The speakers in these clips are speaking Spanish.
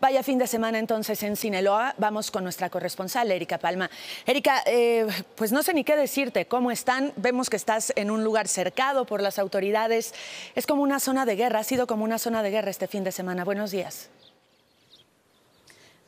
Vaya fin de semana entonces en Sinaloa. Vamos con nuestra corresponsal, Erika Palma. Erika, eh, pues no sé ni qué decirte. ¿Cómo están? Vemos que estás en un lugar cercado por las autoridades. Es como una zona de guerra, ha sido como una zona de guerra este fin de semana. Buenos días.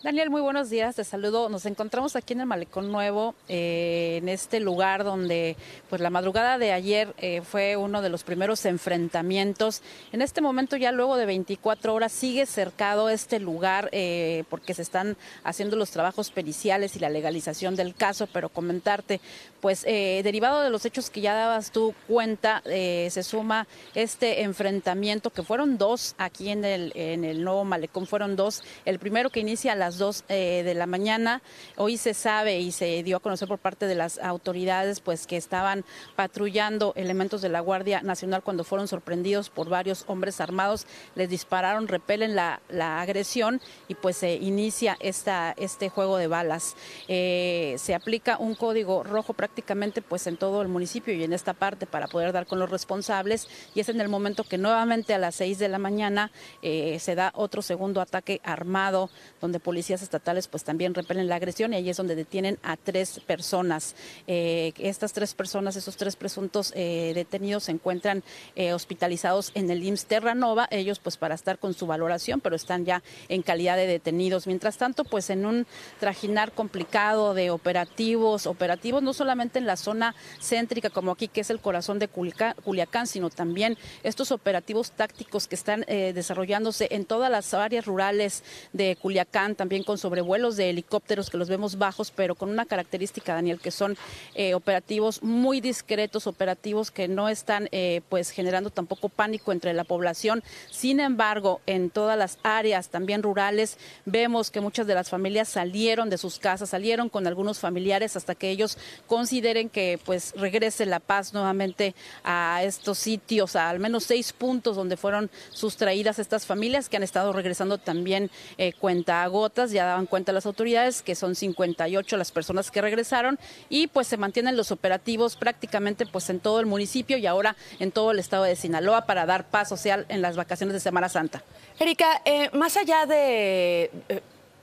Daniel, muy buenos días, te saludo. Nos encontramos aquí en el Malecón Nuevo, eh, en este lugar donde pues la madrugada de ayer eh, fue uno de los primeros enfrentamientos. En este momento ya luego de 24 horas sigue cercado este lugar eh, porque se están haciendo los trabajos periciales y la legalización del caso, pero comentarte, pues derivado de los hechos que ya dabas tú cuenta, se suma este enfrentamiento que fueron dos aquí en el, en el nuevo Malecón, fueron dos. El primero que inicia a las dos 2 eh, de la mañana. Hoy se sabe y se dio a conocer por parte de las autoridades pues que estaban patrullando elementos de la Guardia Nacional cuando fueron sorprendidos por varios hombres armados, les dispararon, repelen la, la agresión y pues se inicia esta, este juego de balas. Eh, se aplica un código rojo prácticamente pues en todo el municipio y en esta parte para poder dar con los responsables y es en el momento que nuevamente a las 6 de la mañana eh, se da otro segundo ataque armado donde policías policías estatales pues también repelen la agresión y ahí es donde detienen a tres personas. Eh, estas tres personas, esos tres presuntos eh, detenidos se encuentran eh, hospitalizados en el IMSS Terranova, ellos pues para estar con su valoración, pero están ya en calidad de detenidos. Mientras tanto, pues en un trajinar complicado de operativos, operativos no solamente en la zona céntrica como aquí que es el corazón de Culiacán, sino también estos operativos tácticos que están desarrollándose en todas las áreas rurales de Culiacán, también con sobrevuelos de helicópteros que los vemos bajos, pero con una característica, Daniel, que son eh, operativos muy discretos, operativos que no están eh, pues generando tampoco pánico entre la población. Sin embargo, en todas las áreas, también rurales, vemos que muchas de las familias salieron de sus casas, salieron con algunos familiares hasta que ellos consideren que pues regrese la paz nuevamente a estos sitios, a al menos seis puntos donde fueron sustraídas estas familias que han estado regresando también eh, cuenta a gota ya daban cuenta las autoridades que son 58 las personas que regresaron y pues se mantienen los operativos prácticamente pues en todo el municipio y ahora en todo el estado de Sinaloa para dar paz social en las vacaciones de Semana Santa. Erika, eh, más allá de eh,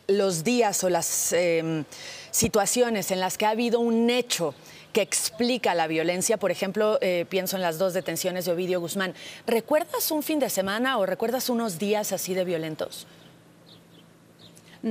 los días o las eh, situaciones en las que ha habido un hecho, que explica la violencia. Por ejemplo, pienso en las dos detenciones de Ovidio Guzmán. ¿Recuerdas un fin de semana o recuerdas unos días así de violentos?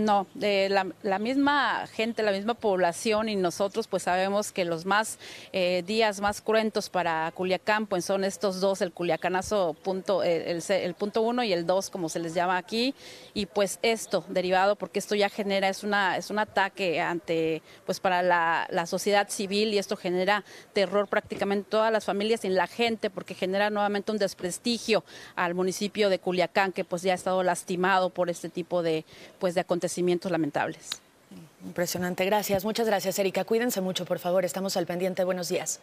No, de la, misma gente, la misma población y nosotros pues sabemos que los más eh, días más cruentos para Culiacán pues son estos dos, el Culiacanazo punto, el, punto uno y el dos como se les llama aquí y pues esto derivado porque esto ya genera, es, una, es un ataque ante pues para la, sociedad civil y esto genera terror prácticamente todas las familias y en la gente porque genera nuevamente un desprestigio al municipio de Culiacán que pues ya ha estado lastimado por este tipo de pues de acontecimientos acontecimientos lamentables. Impresionante, gracias. Muchas gracias, Erika. Cuídense mucho, por favor. Estamos al pendiente. Buenos días.